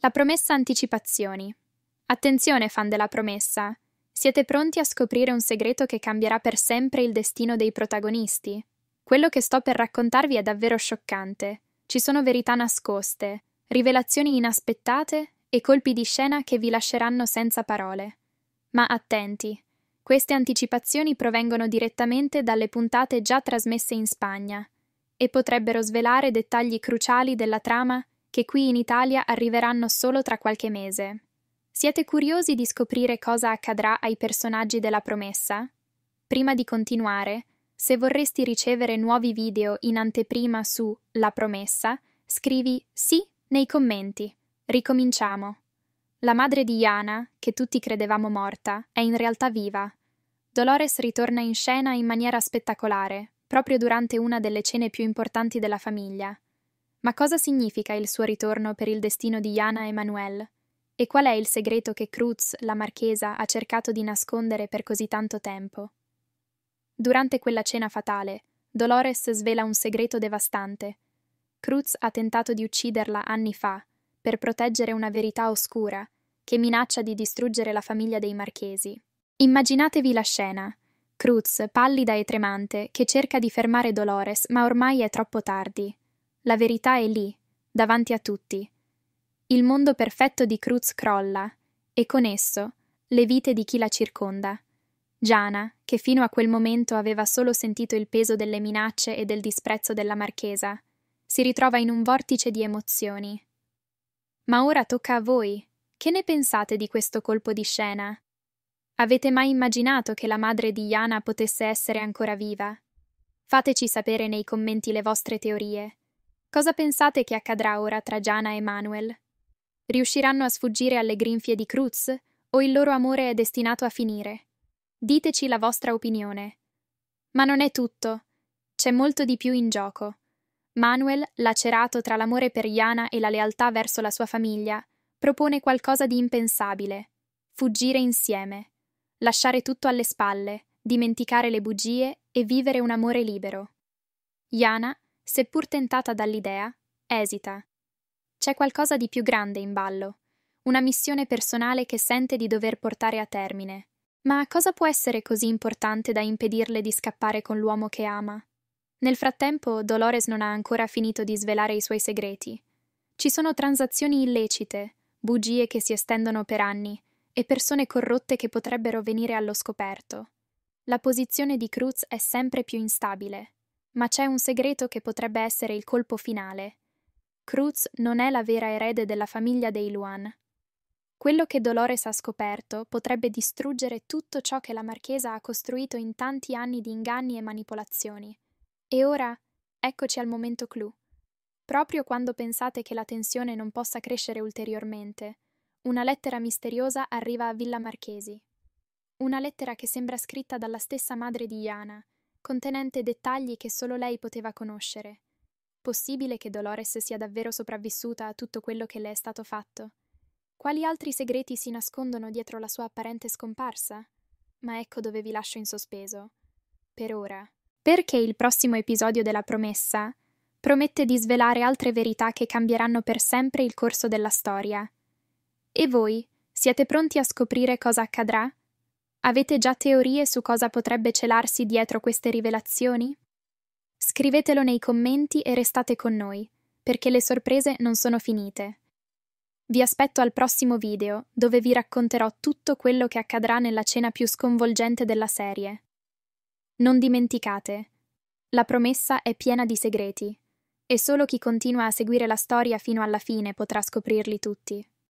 La promessa anticipazioni. Attenzione fan della promessa. Siete pronti a scoprire un segreto che cambierà per sempre il destino dei protagonisti? Quello che sto per raccontarvi è davvero scioccante. Ci sono verità nascoste, rivelazioni inaspettate e colpi di scena che vi lasceranno senza parole. Ma attenti, queste anticipazioni provengono direttamente dalle puntate già trasmesse in Spagna e potrebbero svelare dettagli cruciali della trama che qui in Italia arriveranno solo tra qualche mese. Siete curiosi di scoprire cosa accadrà ai personaggi della promessa? Prima di continuare, se vorresti ricevere nuovi video in anteprima su La promessa, scrivi sì nei commenti. Ricominciamo. La madre di Iana, che tutti credevamo morta, è in realtà viva. Dolores ritorna in scena in maniera spettacolare, proprio durante una delle cene più importanti della famiglia. Ma cosa significa il suo ritorno per il destino di Jana e Manuel? E qual è il segreto che Cruz, la marchesa, ha cercato di nascondere per così tanto tempo? Durante quella cena fatale, Dolores svela un segreto devastante. Cruz ha tentato di ucciderla anni fa per proteggere una verità oscura che minaccia di distruggere la famiglia dei marchesi. Immaginatevi la scena. Cruz, pallida e tremante, che cerca di fermare Dolores, ma ormai è troppo tardi. La verità è lì, davanti a tutti. Il mondo perfetto di Cruz crolla, e con esso le vite di chi la circonda. Giana, che fino a quel momento aveva solo sentito il peso delle minacce e del disprezzo della marchesa, si ritrova in un vortice di emozioni. Ma ora tocca a voi. Che ne pensate di questo colpo di scena? Avete mai immaginato che la madre di Iana potesse essere ancora viva? Fateci sapere nei commenti le vostre teorie. Cosa pensate che accadrà ora tra Giana e Manuel? Riusciranno a sfuggire alle grinfie di Cruz o il loro amore è destinato a finire? Diteci la vostra opinione. Ma non è tutto. C'è molto di più in gioco. Manuel, lacerato tra l'amore per Iana e la lealtà verso la sua famiglia, propone qualcosa di impensabile. Fuggire insieme. Lasciare tutto alle spalle, dimenticare le bugie e vivere un amore libero. Iana, seppur tentata dall'idea, esita. C'è qualcosa di più grande in ballo, una missione personale che sente di dover portare a termine. Ma cosa può essere così importante da impedirle di scappare con l'uomo che ama? Nel frattempo, Dolores non ha ancora finito di svelare i suoi segreti. Ci sono transazioni illecite, bugie che si estendono per anni e persone corrotte che potrebbero venire allo scoperto. La posizione di Cruz è sempre più instabile. Ma c'è un segreto che potrebbe essere il colpo finale. Cruz non è la vera erede della famiglia dei Luan. Quello che Dolores ha scoperto potrebbe distruggere tutto ciò che la marchesa ha costruito in tanti anni di inganni e manipolazioni. E ora eccoci al momento clou. Proprio quando pensate che la tensione non possa crescere ulteriormente, una lettera misteriosa arriva a Villa Marchesi. Una lettera che sembra scritta dalla stessa madre di Iana, contenente dettagli che solo lei poteva conoscere. Possibile che Dolores sia davvero sopravvissuta a tutto quello che le è stato fatto? Quali altri segreti si nascondono dietro la sua apparente scomparsa? Ma ecco dove vi lascio in sospeso. Per ora. Perché il prossimo episodio della promessa promette di svelare altre verità che cambieranno per sempre il corso della storia. E voi siete pronti a scoprire cosa accadrà? Avete già teorie su cosa potrebbe celarsi dietro queste rivelazioni? Scrivetelo nei commenti e restate con noi, perché le sorprese non sono finite. Vi aspetto al prossimo video, dove vi racconterò tutto quello che accadrà nella cena più sconvolgente della serie. Non dimenticate, la promessa è piena di segreti, e solo chi continua a seguire la storia fino alla fine potrà scoprirli tutti.